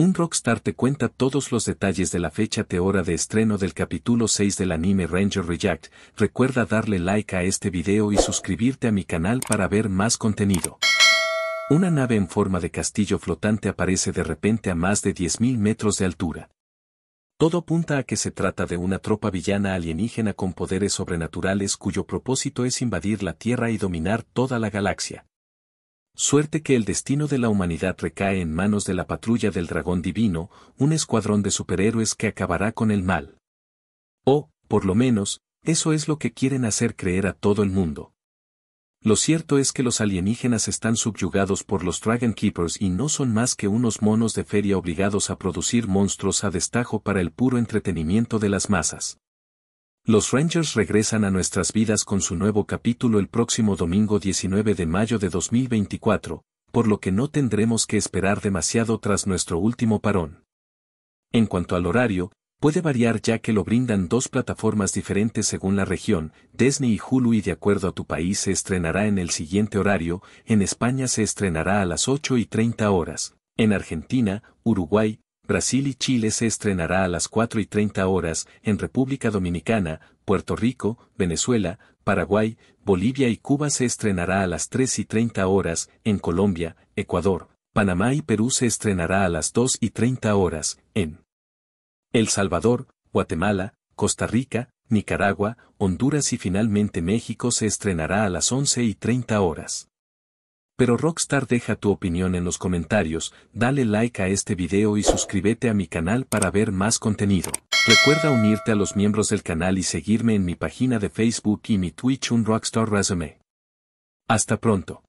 Un rockstar te cuenta todos los detalles de la fecha teora de estreno del capítulo 6 del anime Ranger Reject. Recuerda darle like a este video y suscribirte a mi canal para ver más contenido. Una nave en forma de castillo flotante aparece de repente a más de 10.000 metros de altura. Todo apunta a que se trata de una tropa villana alienígena con poderes sobrenaturales cuyo propósito es invadir la Tierra y dominar toda la galaxia. Suerte que el destino de la humanidad recae en manos de la patrulla del dragón divino, un escuadrón de superhéroes que acabará con el mal. O, por lo menos, eso es lo que quieren hacer creer a todo el mundo. Lo cierto es que los alienígenas están subyugados por los Dragon Keepers y no son más que unos monos de feria obligados a producir monstruos a destajo para el puro entretenimiento de las masas. Los Rangers regresan a nuestras vidas con su nuevo capítulo el próximo domingo 19 de mayo de 2024, por lo que no tendremos que esperar demasiado tras nuestro último parón. En cuanto al horario, puede variar ya que lo brindan dos plataformas diferentes según la región, Disney y Hulu y de acuerdo a tu país se estrenará en el siguiente horario, en España se estrenará a las 8 y 30 horas, en Argentina, Uruguay, Brasil y Chile se estrenará a las 4 y 30 horas en República Dominicana, Puerto Rico, Venezuela, Paraguay, Bolivia y Cuba se estrenará a las 3 y 30 horas en Colombia, Ecuador, Panamá y Perú se estrenará a las 2 y 30 horas en El Salvador, Guatemala, Costa Rica, Nicaragua, Honduras y finalmente México se estrenará a las 11 y 30 horas. Pero Rockstar deja tu opinión en los comentarios, dale like a este video y suscríbete a mi canal para ver más contenido. Recuerda unirte a los miembros del canal y seguirme en mi página de Facebook y mi Twitch un Rockstar Resume. Hasta pronto.